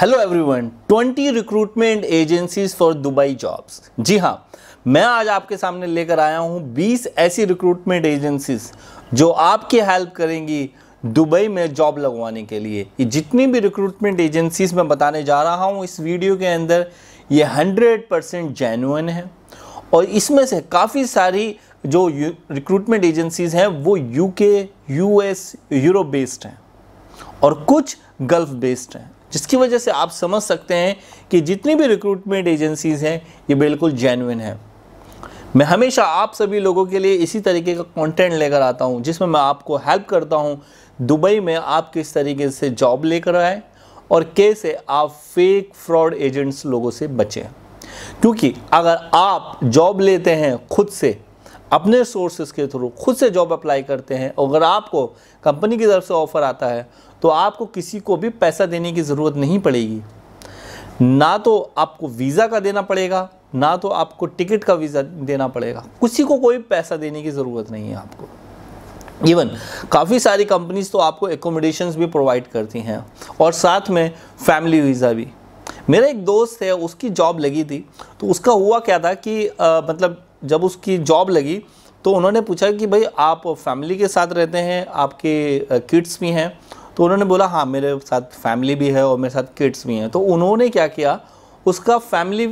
hello everyone 20 recruitment agencies for Dubai jobs जी हाँ मैं आज आपके सामने लेकर आया हूँ 20 ऐसी रिक्रूटमेंट एजेंसीज जो आपकी हेल्प करेंगी दुबई में जॉब लगवाने के लिए ये जितनी भी रिक्रूटमेंट एजेंसीज मैं बताने जा रहा हूँ इस वीडियो के अंदर ये 100 परसेंट जेनुअन है और इसमें से काफ़ी सारी जो रिक्रूटमेंट एजेंसीज हैं वो यूके यूएस यूरोप बेस्ड हैं और कुछ गल्फ बेस्ड हैं जिसकी वजह से आप समझ सकते हैं कि जितनी भी रिक्रूटमेंट एजेंसीज़ हैं ये बिल्कुल जेनविन है मैं हमेशा आप सभी लोगों के लिए इसी तरीके का कंटेंट लेकर आता हूं जिसमें मैं आपको हेल्प करता हूं दुबई में आप किस तरीके से जॉब लेकर आए और कैसे आप फेक फ्रॉड एजेंट्स लोगों से बचें क्योंकि अगर आप जॉब लेते हैं खुद से अपने सोर्सेज के थ्रू खुद से जॉब अप्लाई करते हैं और अगर आपको कंपनी की तरफ से ऑफ़र आता है तो आपको किसी को भी पैसा देने की ज़रूरत नहीं पड़ेगी ना तो आपको वीज़ा का देना पड़ेगा ना तो आपको टिकट का वीज़ा देना पड़ेगा किसी को कोई पैसा देने की ज़रूरत नहीं है आपको इवन काफ़ी सारी कंपनीज तो आपको एकोमोडेशन भी प्रोवाइड करती हैं और साथ में फैमिली वीज़ा भी मेरा एक दोस्त है उसकी जॉब लगी थी तो उसका हुआ क्या था कि आ, मतलब जब उसकी जॉब लगी तो उन्होंने पूछा कि भाई आप फैमिली के साथ रहते हैं आपके किड्स भी हैं तो उन्होंने बोला हाँ मेरे साथ फैमिली भी है और मेरे साथ किड्स भी हैं तो उन्होंने क्या किया उसका फैमिली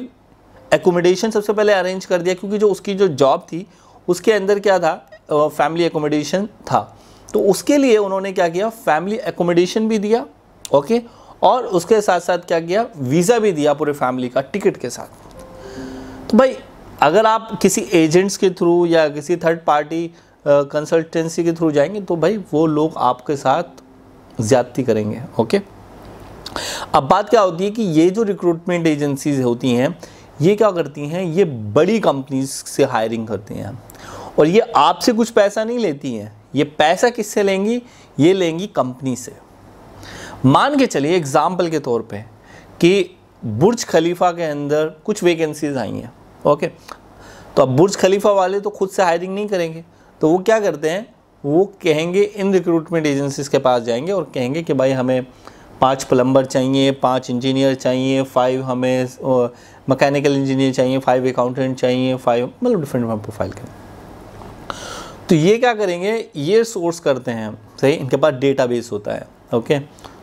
एकोमोडेशन सबसे पहले अरेंज कर दिया क्योंकि जो उसकी जो जॉब थी उसके अंदर क्या था फैमिली एकोमोडेशन था तो उसके लिए उन्होंने क्या किया फैमिली एकोमोडेशन भी दिया ओके और उसके साथ साथ क्या किया वीज़ा भी दिया पूरे फैमिली का टिकट के साथ तो भाई अगर आप किसी एजेंट्स के थ्रू या किसी थर्ड पार्टी कंसल्टेंसी के थ्रू जाएंगे तो भाई वो लोग आपके साथ ज़्यादती करेंगे ओके अब बात क्या होती है कि ये जो रिक्रूटमेंट एजेंसीज होती हैं ये क्या करती हैं ये बड़ी कंपनीज से हायरिंग करती हैं और ये आपसे कुछ पैसा नहीं लेती हैं ये पैसा किससे लेंगी ये लेंगी कंपनी से मान के चलिए एग्ज़ाम्पल के तौर पे कि बुर्ज खलीफा के अंदर कुछ वैकेंसीज आई हैं ओके तो अब बुर्ज खलीफा वाले तो खुद से हायरिंग नहीं करेंगे तो वो क्या करते हैं वो कहेंगे इन रिक्रूटमेंट एजेंसीज के पास जाएंगे और कहेंगे कि भाई हमें पाँच प्लम्बर चाहिए पाँच इंजीनियर चाहिए फाइव हमें मैकेनिकल इंजीनियर चाहिए फाइव अकाउंटेंट चाहिए फाइव मतलब डिफरेंट हम प्रोफाइल के तो ये क्या करेंगे ये सोर्स करते हैं सही इनके पास डेटा बेस होता है ओके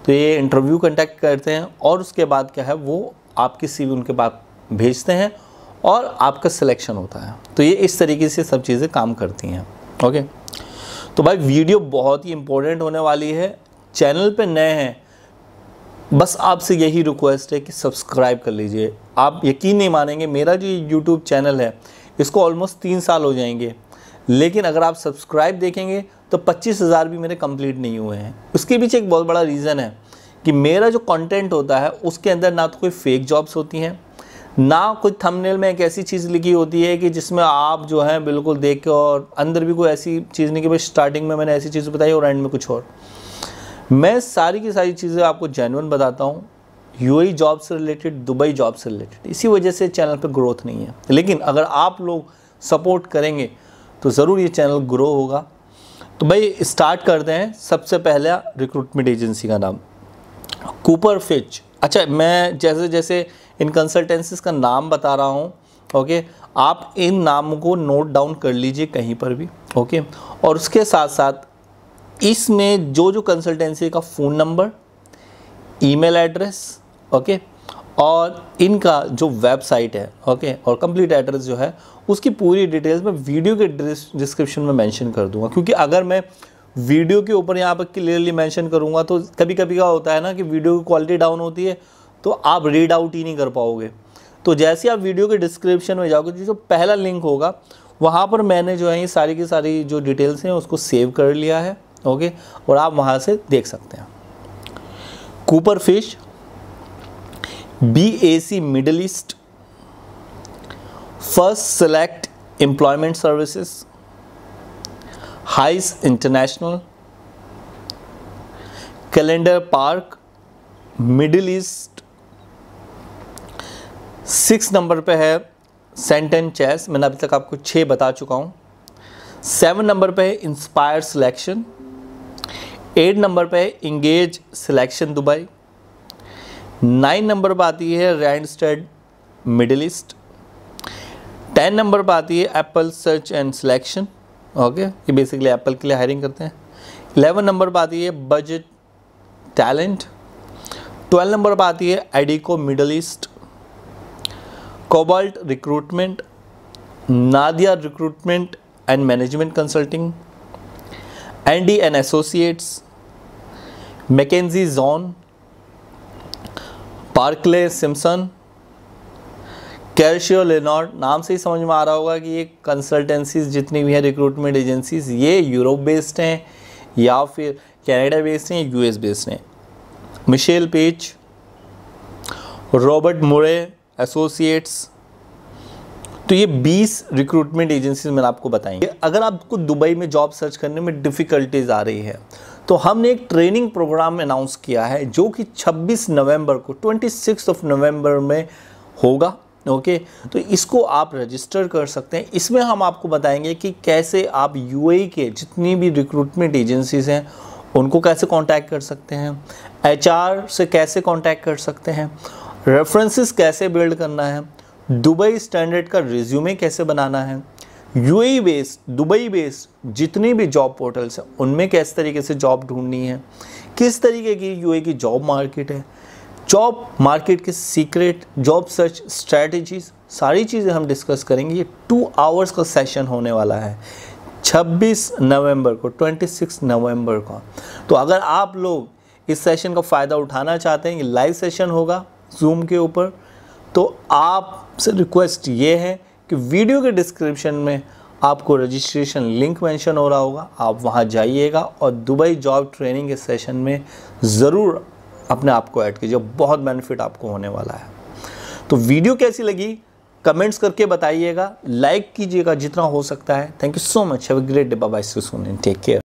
तो ये इंटरव्यू कंडक्ट करते हैं और उसके बाद क्या है वो आपकी सी उनके पास भेजते हैं और आपका सिलेक्शन होता है तो ये इस तरीके से सब चीज़ें काम करती हैं ओके तो भाई वीडियो बहुत ही इम्पोर्टेंट होने वाली है चैनल पे नए हैं बस आपसे यही रिक्वेस्ट है कि सब्सक्राइब कर लीजिए आप यकीन नहीं मानेंगे मेरा जो यूट्यूब चैनल है इसको ऑलमोस्ट तीन साल हो जाएंगे लेकिन अगर आप सब्सक्राइब देखेंगे तो पच्चीस हज़ार भी मेरे कंप्लीट नहीं हुए हैं उसके पीछे एक बहुत बड़ा रीज़न है कि मेरा जो कंटेंट होता है उसके अंदर ना तो कोई फेक जॉब्स होती हैं ना कुछ थंबनेल में एक ऐसी चीज़ लिखी होती है कि जिसमें आप जो है बिल्कुल देख के और अंदर भी कोई ऐसी चीज़ नहीं कि भाई स्टार्टिंग में मैंने ऐसी चीज़ बताई और एंड में कुछ और मैं सारी की सारी चीज़ें आपको जेनवन बताता हूँ यूएई जॉब e से रिलेटेड दुबई जॉब से रिलेटेड इसी वजह से चैनल पर ग्रोथ नहीं है लेकिन अगर आप लोग सपोर्ट करेंगे तो ज़रूर ये चैनल ग्रो होगा तो भाई स्टार्ट करते हैं सबसे पहला रिक्रूटमेंट एजेंसी का नाम कूपर फिच अच्छा मैं जैसे जैसे इन कंसल्टेंसीज का नाम बता रहा हूँ ओके आप इन नामों को नोट डाउन कर लीजिए कहीं पर भी ओके और उसके साथ साथ इसमें जो जो कंसल्टेंसी का phone number email address okay और इनका जो वेबसाइट है ओके और कंप्लीट एड्रेस जो है उसकी पूरी डिटेल्स मैं वीडियो के डिस्क्रिप्शन में मेंशन कर दूंगा क्योंकि अगर मैं वीडियो के ऊपर यहाँ पर क्लियरली मेंशन करूँगा तो कभी कभी क्या होता है ना कि वीडियो की क्वालिटी डाउन होती है तो आप रीड आउट ही नहीं कर पाओगे तो जैसे आप वीडियो के डिस्क्रिप्शन में जाओगे तो जो पहला लिंक होगा वहाँ पर मैंने जो है ये सारी की सारी जो डिटेल्स हैं उसको सेव कर लिया है ओके और आप वहाँ से देख सकते हैं Cooper Fitch B A C Middle East first Select Employment Services Hays International Calendar Park Middle East six number पे है सेंटेन चेस मैंने अभी तक आपको छः बता चुका हूँ सेवन नंबर पे है इंस्पायर सिलेक्शन एट नंबर पे है Engage Selection Dubai nine number पर आती है Randstad Middle East ten number पर आती है Apple Search and Selection okay ये बेसिकली एप्पल के लिए हायरिंग करते हैं इलेवन नंबर पर आती है बजट टैलेंट ट्वेल्व नंबर पर आती है Adecco Middle East Cobalt Recruitment Nadia recruitment and management consulting Andy and Associates McKenzie John Parkley Simpson Kershaw Leonard नाम से ही समझ में आ रहा होगा कि ये कंसल्टेंसीज जितनी भी हैं रिक्रूटमेंट एजेंसीज ये यूरोप बेस्ड हैं या फिर कनाडा बेस्ड हैं यूएस बेस्ड हैं Michael Page Robert Murray Associates तो ये 20 रिक्रूटमेंट एजेंसीज मैंने आपको बताएंगे अगर आपको दुबई में जॉब सर्च करने में डिफ़िकल्टीज आ रही है तो हमने एक ट्रेनिंग प्रोग्राम अनाउंस किया है जो कि 26 नवंबर को 26 ऑफ नवंबर में होगा ओके तो इसको आप रजिस्टर कर सकते हैं इसमें हम आपको बताएंगे कि कैसे आप यूएई e के जितनी भी रिक्रूटमेंट एजेंसीज हैं उनको कैसे कॉन्टैक्ट कर सकते हैं एच से कैसे कॉन्टैक्ट कर सकते हैं रेफरेंसेस कैसे बिल्ड करना है दुबई स्टैंडर्ड का रिज्यूमे कैसे बनाना है UAE based e Dubai based जितनी भी जॉब पोर्टल्स हैं उनमें किस तरीके से जॉब ढूंढनी है किस तरीके की यूएई e की जॉब मार्केट है जॉब मार्केट के सीक्रेट जॉब सर्च स्ट्रैटेजीज सारी चीज़ें हम डिस्कस करेंगे ये टू आवर्स का सेशन होने वाला है 26 नवंबर को 26 नवंबर को तो अगर आप लोग इस सेशन का फ़ायदा उठाना चाहते हैं ये लाइव सेशन होगा जूम के ऊपर तो आपसे रिक्वेस्ट ये है कि वीडियो के डिस्क्रिप्शन में आपको रजिस्ट्रेशन लिंक मेंशन हो रहा होगा आप वहाँ जाइएगा और दुबई जॉब ट्रेनिंग के सेशन में ज़रूर अपने आप को ऐड कीजिए बहुत बेनिफिट आपको होने वाला है तो वीडियो कैसी लगी कमेंट्स करके बताइएगा लाइक कीजिएगा जितना हो सकता है thank you so much have great day bye see take care